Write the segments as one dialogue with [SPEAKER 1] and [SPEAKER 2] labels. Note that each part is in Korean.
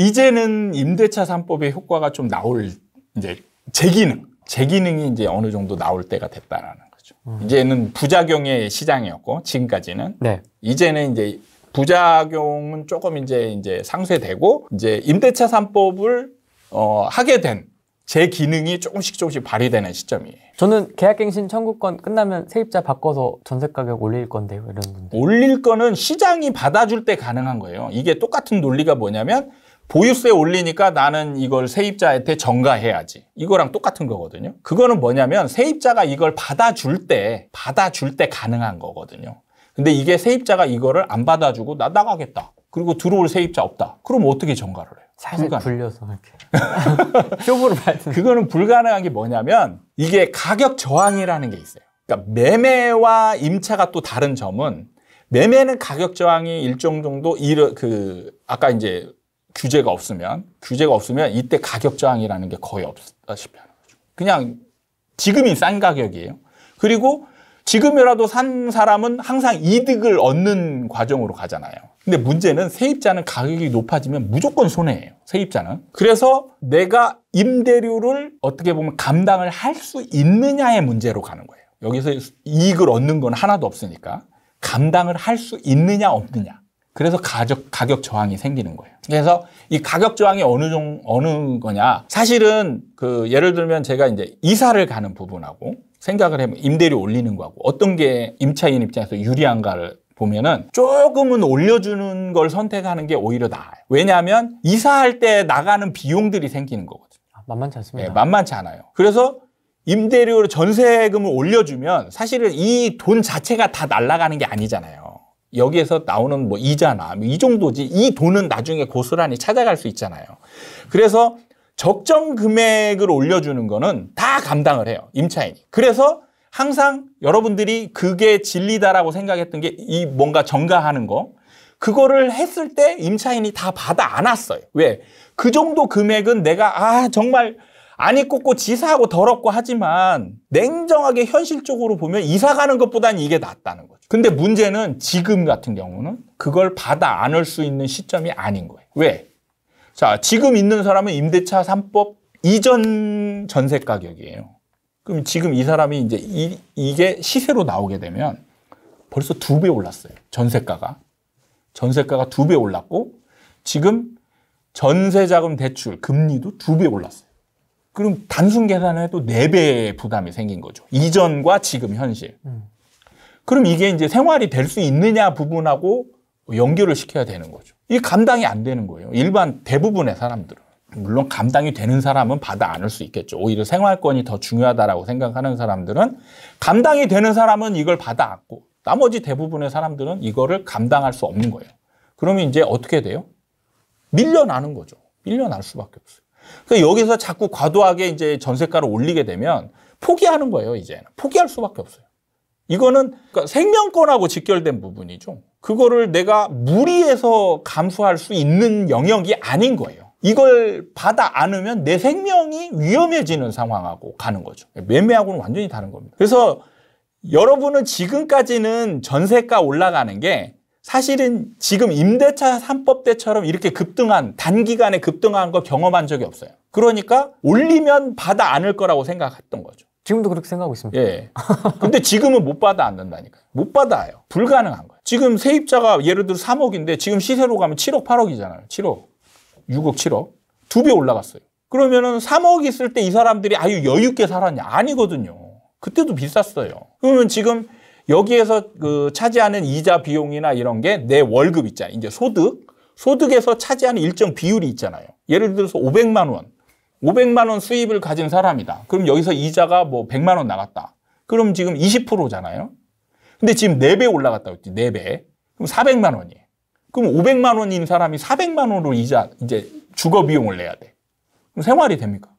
[SPEAKER 1] 이제는 임대차 3법의 효과가 좀 나올 이제 재기능, 재기능이 이제 어느 정도 나올 때가 됐다라는 거죠. 음. 이제는 부작용의 시장이었고 지금까지는 네. 이제는 이제 부작용은 조금 이제 이제 상쇄되고 이제 임대차 3법을 어 하게 된제 기능이 조금씩 조금씩 발휘되는 시점이에요. 저는 계약갱신 청구권 끝나면 세입자 바꿔서 전세 가격 올릴 건데요, 이런 분들. 올릴 거는 시장이 받아줄 때 가능한 거예요. 이게 똑같은 논리가 뭐냐면 보유세 올리니까 나는 이걸 세입자한테 전가해야지. 이거랑 똑같은 거거든요. 그거는 뭐냐면 세입자가 이걸 받아줄 때, 받아줄 때 가능한 거거든요. 근데 이게 세입자가 이거를 안 받아주고 나 나가겠다. 그리고 들어올 세입자 없다. 그럼 어떻게 전가를 해요? 사실 불가능. 려서 이렇게 쇼부로 받는. 그거는 불가능한 게 뭐냐면 이게 가격 저항이라는 게 있어요. 그러니까 매매와 임차가 또 다른 점은 매매는 가격 저항이 일정 정도 이르, 그 아까 이제 규제가 없으면 규제가 없으면 이때 가격 저항이라는 게 거의 없다시피 하는 거죠. 그냥 지금이 싼 가격이에요. 그리고 지금이라도 산 사람은 항상 이득을 얻는 과정으로 가잖아요. 근데 문제는 세입자는 가격이 높아지면 무조건 손해예요. 세입자는. 그래서 내가 임대료를 어떻게 보면 감당을 할 수 있느냐의 문제로 가는 거예요. 여기서 이익을 얻는 건 하나도 없으니까 감당을 할 수 있느냐 없느냐. 그래서 가격, 가격 저항이 생기는 거예요. 그래서 이 가격 저항이 어느 종, 어느 거냐. 사실은 그 예를 들면 제가 이제 이사를 가는 부분하고 생각을 해보면 임대료 올리는 거하고 어떤 게 임차인 입장에서 유리한가를 보면은 조금은 올려주는 걸 선택하는 게 오히려 나아요. 왜냐하면 이사할 때 나가는 비용들이 생기는 거거든요. 아, 만만치 않습니다. 네, 만만치 않아요. 그래서 임대료로 전세금을 올려주면 사실은 이 돈 자체가 다 날아가는 게 아니잖아요. 여기에서 나오는 뭐 이자나 뭐이 정도지 이 돈은 나중에 고스란히 찾아갈 수 있잖아요. 그래서 적정 금액을 올려주는 거는 다 감당을 해요. 임차인이. 그래서 항상 여러분들이 그게 진리다라고 생각했던 게 이 뭔가 정가하는 거 그거를 했을 때 임차인이 다 받아 안았어요. 왜? 그 정도 금액은 내가 아 정말 안 입고 지사하고 더럽고 하지만 냉정하게 현실적으로 보면 이사 가는 것보단 이게 낫다는 거죠. 근데 문제는 지금 같은 경우는 그걸 받아 안을 수 있는 시점이 아닌 거예요. 왜? 자, 지금 있는 사람은 임대차 3법 이전 전세 가격이에요. 그럼 지금 이 사람이 이제 이, 이게 시세로 나오게 되면 벌써 두 배 올랐어요. 전세가가. 전세가가 두 배 올랐고 지금 전세자금 대출 금리도 두 배 올랐어요. 그럼 단순 계산을 해도 4배의 부담이 생긴 거죠. 이전과 지금 현실. 음. 그럼 이게 이제 생활이 될 수 있느냐 부분하고 연결을 시켜야 되는 거죠. 이 감당이 안 되는 거예요. 일반 대부분의 사람들은. 물론 감당이 되는 사람은 받아 안을 수 있겠죠. 오히려 생활권이 더 중요하다라고 생각하는 사람들은 감당이 되는 사람은 이걸 받아 안고 나머지 대부분의 사람들은 이거를 감당할 수 없는 거예요. 그러면 이제 어떻게 돼요? 밀려나는 거죠. 밀려날 수밖에 없어요. 그러니까 여기서 자꾸 과도하게 이제 전세가를 올리게 되면 포기하는 거예요, 이제는. 포기할 수밖에 없어요. 이거는 그러니까 생명권하고 직결된 부분이죠. 그거를 내가 무리해서 감수할 수 있는 영역이 아닌 거예요. 이걸 받아 안으면 내 생명이 위험해지는 상황하고 가는 거죠. 매매하고는 완전히 다른 겁니다. 그래서 여러분은 지금까지는 전세가 올라가는 게 사실은 지금 임대차 3법 때처럼 이렇게 급등한 단기간에 급등한 거 경험한 적이 없어요. 그러니까 올리면 받아 안을 거라고 생각했던 거죠. 지금도 그렇게 생각하고 있습니다. 예. 근데 지금은 못 받아 안는다니까요. 못 받아요. 불가능한 거예요. 지금 세입자가 예를 들어 3억인데 지금 시세로 가면 7억, 8억이잖아요. 7억, 6억, 7억. 두 배 올라갔어요. 그러면은 3억 있을 때 이 사람들이 아유 여유 있게 살았냐? 아니거든요. 그때도 비쌌어요. 그러면 지금 여기에서 그 차지하는 이자 비용이나 이런 게 내 월급 있잖아요. 이제 소득. 소득에서 차지하는 일정 비율이 있잖아요. 예를 들어서 500만 원. 500만 원 수입을 가진 사람이다. 그럼 여기서 이자가 뭐 100만 원 나갔다. 그럼 지금 20%잖아요. 근데 지금 4배 올라갔다고 했지. 4배. 그럼 400만 원이에요. 그럼 500만 원인 사람이 400만 원으로 이자 이제 주거 비용을 내야 돼. 그럼 생활이 됩니까?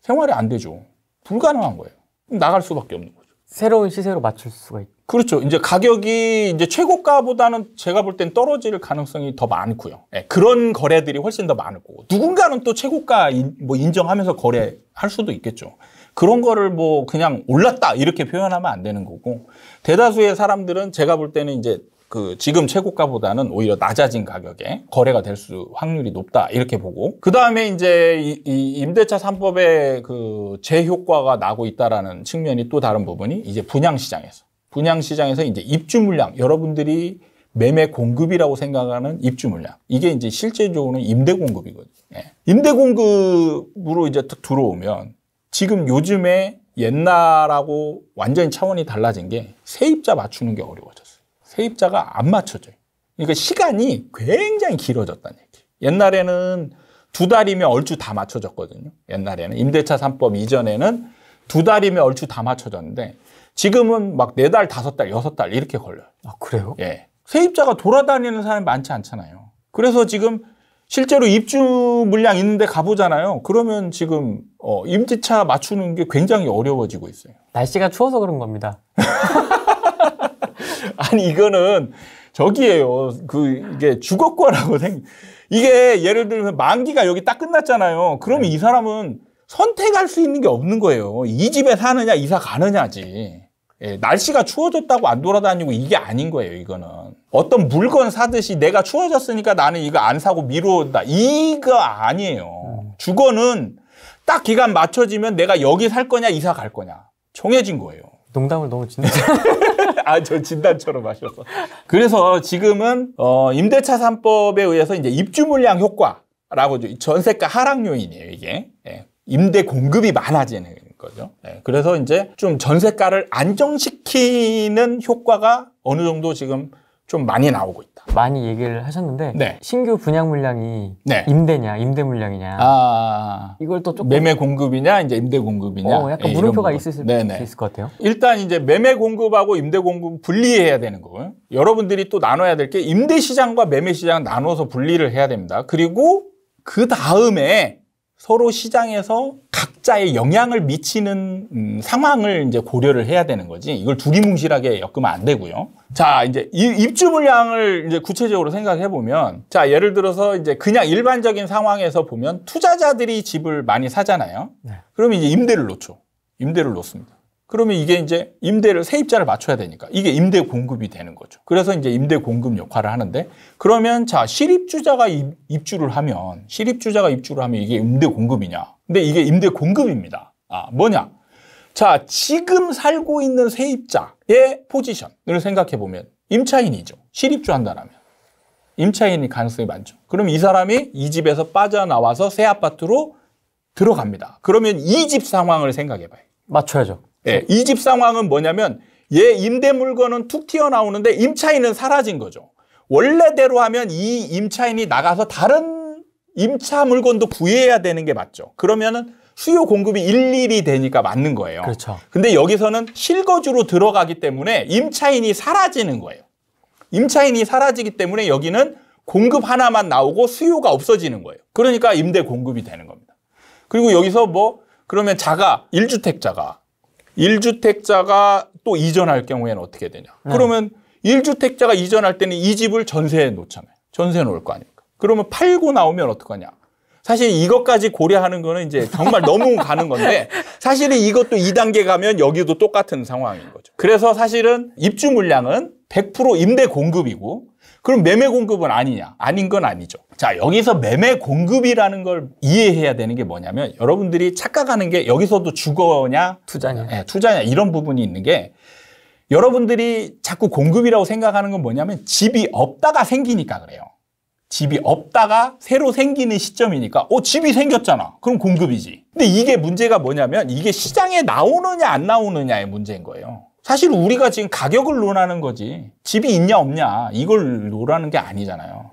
[SPEAKER 1] 생활이 안 되죠. 불가능한 거예요. 나갈 수밖에 없는 거죠. 새로운 시세로 맞출 수가 있죠. 그렇죠. 이제 가격이 이제 최고가보다는 제가 볼 땐 떨어질 가능성이 더 많고요. 네, 그런 거래들이 훨씬 더많고 누군가는 또 최고가 인, 뭐 인정하면서 거래할 수도 있겠죠. 그런 거를 뭐 그냥 올랐다 이렇게 표현하면 안 되는 거고 대다수의 사람들은 제가 볼 때는 이제 그 지금 최고가보다는 오히려 낮아진 가격에 거래가 될 수 확률이 높다 이렇게 보고 그 다음에 이제 이, 이 임대차 3법의 그 재효과가 나고 있다라는 측면이 또 다른 부분이 이제 분양 시장에서 분양 시장에서 이제 입주 물량 여러분들이 매매 공급이라고 생각하는 입주 물량 이게 이제 실제적으로는 임대 공급이거든요. 예. 임대 공급으로 이제 딱 들어오면 지금 요즘에 옛날하고 완전히 차원이 달라진 게 세입자 맞추는 게 어려워졌어요. 세입자가 안 맞춰져요. 그러니까 시간이 굉장히 길어졌다는 얘기. 옛날에는 두 달이면 얼추 다 맞춰졌거든요. 옛날에는 임대차 3법 이전에는 두 달이면 얼추 다 맞춰졌는데 지금은 막 네 달, 다섯 달, 여섯 달 이렇게 걸려요. 아, 그래요? 예. 세입자가 돌아다니는 사람이 많지 않잖아요. 그래서 지금 실제로 입주 물량 있는데 가보잖아요. 그러면 지금 어, 임대차 맞추는 게 굉장히 어려워지고 있어요. 날씨가 추워서 그런 겁니다. 아니 이거는 저기에요. 그 이게 주거과라고 생 이게 예를 들면 만기가 여기 딱 끝났잖아요. 그러면 네. 이 사람은 선택할 수 있는 게 없는 거예요. 이 집에 사느냐 이사 가느냐지. 예, 날씨가 추워졌다고 안 돌아다니고 이게 아닌 거예요, 이거는. 어떤 물건 사듯이 내가 추워졌으니까 나는 이거 안 사고 미루온다 이거 아니에요. 주거는 딱 기간 맞춰지면 내가 여기 살 거냐, 이사 갈 거냐. 정해진 거예요. 농담을 너무 진짜. 아, 저 진단처럼 하셔서. 그래서 지금은, 어, 임대차 3법에 의해서 이제 입주 물량 효과라고 전세가 하락 요인이에요, 이게. 예. 임대 공급이 많아지는. 거죠. 네, 그래서 이제 좀 전세가를 안정시키는 효과가 어느 정도 지금 좀 많이 나오고 있다. 많이 얘기를 하셨는데 네. 신규 분양 물량이 네. 임대냐, 임대 물량이냐. 아, 이걸 또 조금 매매 공급이냐, 이제 임대 공급이냐. 어, 약간 네, 물음표가 있을 네, 네. 수 있을 것 같아요. 일단 이제 매매 공급하고 임대 공급 분리해야 되는 거고요. 여러분들이 또 나눠야 될 게 임대 시장과 매매 시장 나눠서 분리를 해야 됩니다. 그리고 그 다음에 서로 시장에서 각자의 영향을 미치는 음, 상황을 이제 고려를 해야 되는 거지. 이걸 두리뭉실하게 엮으면 안 되고요. 자, 이제 이 입주 물량을 이제 구체적으로 생각해 보면 자, 예를 들어서 이제 그냥 일반적인 상황에서 보면 투자자들이 집을 많이 사잖아요. 네. 그러면 이제 임대를 놓죠. 임대를 놓습니다. 그러면 이게 이제 임대를 세입자를 맞춰야 되니까 이게 임대 공급이 되는 거죠. 그래서 이제 임대 공급 역할을 하는데 그러면 자 실입주자가 입주를 하면 실입주자가 입주를 하면 이게 임대 공급이냐? 근데 이게 임대 공급입니다. 아 뭐냐? 자 지금 살고 있는 세입자의 포지션을 생각해 보면 임차인이죠. 실입주 한다라면 임차인이 가능성이 많죠. 그럼 이 사람이 이 집에서 빠져나와서 새 아파트로 들어갑니다. 그러면 이 집 상황을 생각해 봐요. 맞춰야죠. 예, 이 집 상황은 뭐냐면 얘 임대 물건은 툭 튀어나오는데 임차인은 사라진 거죠. 원래대로 하면 이 임차인이 나가서 다른 임차 물건도 구해야 되는 게 맞죠. 그러면은 수요 공급이 일일이 되니까 맞는 거예요. 그렇죠. 근데 여기서는 실거주로 들어가기 때문에 임차인이 사라지는 거예요. 임차인이 사라지기 때문에 여기는 공급 하나만 나오고 수요가 없어지는 거예요. 그러니까 임대 공급이 되는 겁니다. 그리고 여기서 뭐 그러면 자가 1주택자가 1주택자가 또 이전할 경우에는 어떻게 되냐. 네. 그러면 1주택자가 이전할 때는 이 집을 전세에 놓잖아요. 전세에 놓을 거 아닙니까. 그러면 팔고 나오면 어떡하냐. 사실 이것까지 고려하는 거는 이제 정말 너무 가는 건데 사실은 이것도 2단계 가면 여기도 똑같은 상황인 거죠. 그래서 사실은 입주 물량은 100% 임대 공급이고 그럼 매매 공급은 아니냐? 아닌 건 아니죠. 자, 여기서 매매 공급이라는 걸 이해해야 되는 게 뭐냐면 여러분들이 착각하는 게 여기서도 주거냐, 투자냐. 네, 투자냐 이런 부분이 있는 게 여러분들이 자꾸 공급이라고 생각하는 건 뭐냐면 집이 없다가 생기니까 그래요. 집이 없다가 새로 생기는 시점이니까 어 집이 생겼잖아. 그럼 공급이지. 근데 이게 문제가 뭐냐면 이게 시장에 나오느냐 안 나오느냐의 문제인 거예요. 사실 우리가 지금 가격을 논하는 거지 집이 있냐 없냐 이걸 논하는 게 아니잖아요.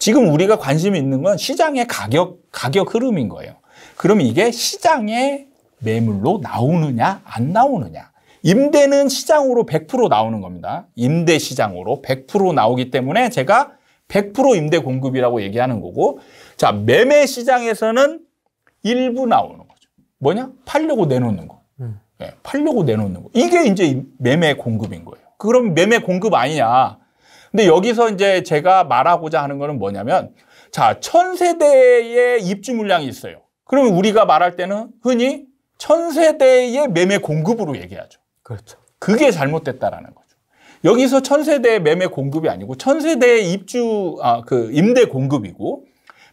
[SPEAKER 1] 지금 우리가 관심이 있는 건 시장의 가격 가격 흐름인 거예요. 그럼 이게 시장의 매물로 나오느냐 안 나오느냐 임대는 시장으로 100% 나오는 겁니다. 임대 시장으로 100% 나오기 때문에 제가 100% 임대 공급이라고 얘기하는 거고 자 매매 시장에서는 일부 나오는 거죠. 뭐냐? 팔려고 내놓는 거. 예, 팔려고 내놓는 거. 이게 이제 매매 공급인 거예요. 그럼 매매 공급 아니냐. 근데 여기서 이제 제가 말하고자 하는 거는 뭐냐면 자, 천세대의 입주 물량이 있어요. 그러면 우리가 말할 때는 흔히 천세대의 매매 공급으로 얘기하죠. 그렇죠. 그게 잘못됐다라는 거죠. 여기서 천세대 매매 공급이 아니고 천세대 입주 아그 임대 공급이고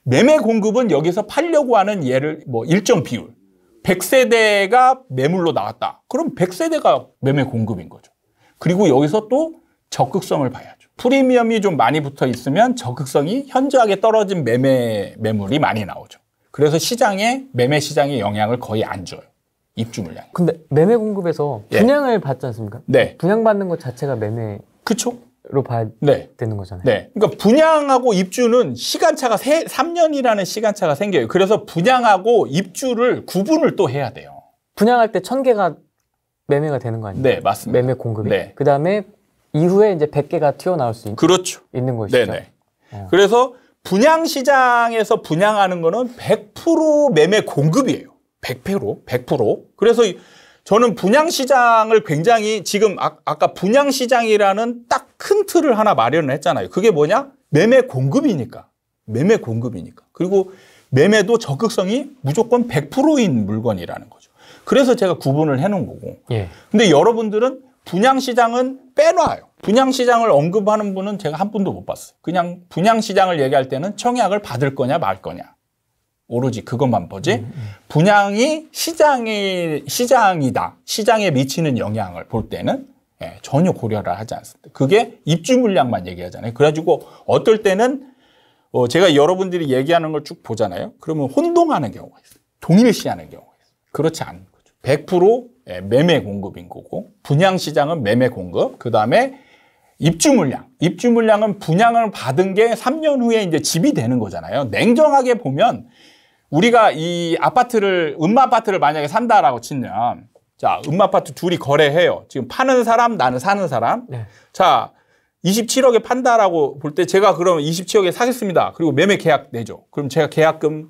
[SPEAKER 1] 매매 공급은 여기서 팔려고 하는 예를 뭐 일정 비율 100세대가 매물로 나왔다. 그럼 100세대가 매매 공급인 거죠. 그리고 여기서 또 적극성을 봐야죠. 프리미엄이 좀 많이 붙어 있으면 적극성이 현저하게 떨어진 매매 매물이 많이 나오죠. 그래서 시장에 매매 시장에 영향을 거의 안 줘요. 입주 물량. 근데 매매 공급에서 예. 분양을 예. 받지 않습니까? 네. 분양 받는 것 자체가 매매. 그쵸? 로 봐야 네. 되는 거잖아요. 네. 그러니까 분양하고 입주는 시간차가 세, 3년이라는 시간차가 생겨요. 그래서 분양하고 입주를 구분을 또 해야 돼요. 분양할 때 1000개가 매매가 되는 거 아니에요? 네, 맞습니다. 매매 공급이. 네. 그다음에 이후에 이제 100개가 튀어나올 수 있, 그렇죠. 있는 것이죠. 네네. 어. 그래서 분양 시장에서 분양하는 거는 100% 매매 공급이에요. 100%, 100%. 그래서 저는 분양 시장을 굉장히 지금 아, 아까 분양 시장이라는 딱큰 틀을 하나 마련을 했잖아요. 그게 뭐냐? 매매 공급이니까. 매매 공급이니까. 그리고 매매도 적극성이 무조건 100%인 물건이라는 거죠. 그래서 제가 구분을 해놓은 거고. 예. 근데 여러분들은 분양시장은 빼놔요. 분양시장을 언급하는 분은 제가 한 분도 못 봤어요. 그냥 분양시장을 얘기할 때는 청약을 받을 거냐 말 거냐. 오로지 그것만 보지. 음, 음. 분양이 시장이, 시장이다. 시장에 미치는 영향을 볼 때는 예, 전혀 고려를 하지 않습니다. 그게 입주 물량만 얘기하잖아요. 그래가지고 어떨 때는 어, 제가 여러분들이 얘기하는 걸 쭉 보잖아요. 그러면 혼동하는 경우가 있어요. 동일시하는 경우가 있어요. 그렇지 않은 거죠. 100% 예, 매매 공급인 거고 분양 시장은 매매 공급, 그 다음에 입주 물량. 입주 물량은 분양을 받은 게 3년 후에 이제 집이 되는 거잖아요. 냉정하게 보면 우리가 이 아파트를 음마 아파트를 만약에 산다라고 치면 자, 음마파트 둘이 거래해요. 지금 파는 사람, 나는 사는 사람. 네. 자, 27억에 판다라고 볼 때 제가 그럼 러 27억에 사겠습니다. 그리고 매매 계약 내죠. 그럼 제가 계약금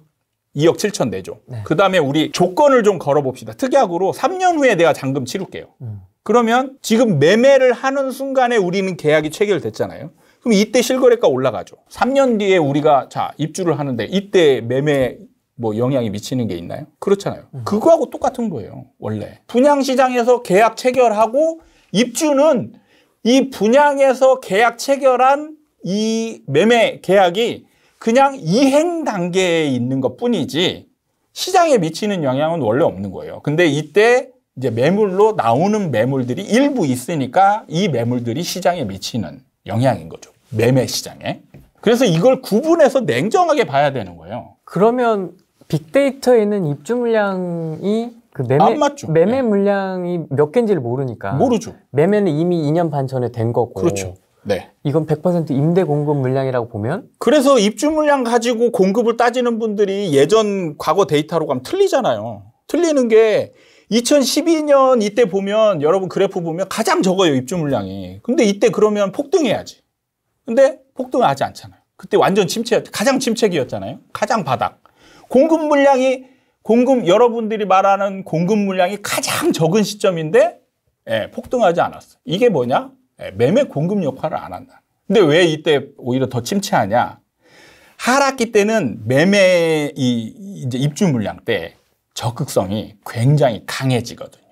[SPEAKER 1] 2억 7천 내죠. 네. 그 다음에 우리 조건을 좀 걸어봅시다. 특약으로 3년 후에 내가 잔금 치를게요. 음. 그러면 지금 매매를 하는 순간에 우리는 계약이 체결됐잖아요. 그럼 이때 실거래가 올라가죠. 3년 뒤에 우리가 자 입주를 하는데 이때 매매 뭐 영향이 미치는 게 있나요? 그렇잖아요. 음. 그거하고 똑같은 거예요. 원래 분양 시장에서 계약 체결하고 입주는 이 분양에서 계약 체결한 이 매매 계약이 그냥 이행 단계에 있는 것 뿐이지 시장에 미치는 영향은 원래 없는 거예요. 근데 이때 이제 매물로 나오는 매물들이 일부 있으니까 이 매물들이 시장에 미치는 영향인 거죠. 매매 시장에. 그래서 이걸 구분해서 냉정하게 봐야 되는 거예요. 그러면 빅데이터에는 있 입주 물량이 그 매매, 매매 예. 물량이 몇 개인지를 모르니까. 모르죠. 매매는 이미 2년 반 전에 된 거고. 그렇죠. 네. 이건 100% 임대 공급 물량이라고 보면? 그래서 입주 물량 가지고 공급을 따지는 분들이 예전 과거 데이터로 가면 틀리잖아요. 틀리는 게 2012년 이때 보면 여러분 그래프 보면 가장 적어요, 입주 물량이. 근데 이때 그러면 폭등해야지. 근데 폭등하지 않잖아요. 그때 완전 침체, 가장 침체기였잖아요. 가장 바닥. 공급 물량이 공급 여러분들이 말하는 공급 물량이 가장 적은 시점인데 예, 폭등하지 않았어. 이게 뭐냐? 예, 매매 공급 역할을 안 한다. 근데 왜 이때 오히려 더 침체하냐? 하락기 때는 매매 이 이제 입주 물량 때 적극성이 굉장히 강해지거든요.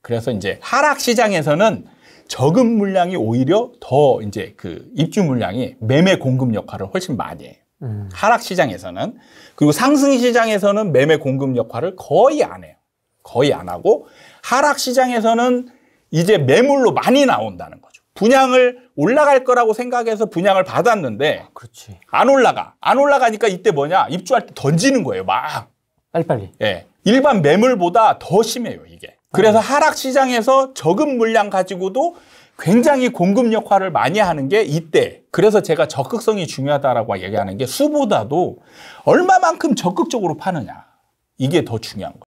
[SPEAKER 1] 그래서 이제 하락 시장에서는 적은 물량이 오히려 더 이제 그 입주 물량이 매매 공급 역할을 훨씬 많이 해요. 음. 하락 시장에서는 그리고 상승 시장에서는 매매 공급 역할을 거의 안 해요. 거의 안 하고 하락 시장에서는 이제 매물로 많이 나온다는 거죠. 분양을 올라갈 거라고 생각해서 분양을 받았는데 아, 그렇지. 안 올라가. 안 올라가니까 이때 뭐냐? 입주할 때 던지는 거예요. 막 빨리빨리. 예. 일반 매물보다 더 심해요, 이게. 그래서 아. 음. 하락 시장에서 적은 물량 가지고도 굉장히 공급 역할을 많이 하는 게 이때. 그래서 제가 적극성이 중요하다라고 얘기하는 게 수보다도 얼마만큼 적극적으로 파느냐. 이게 더 중요한 거예요.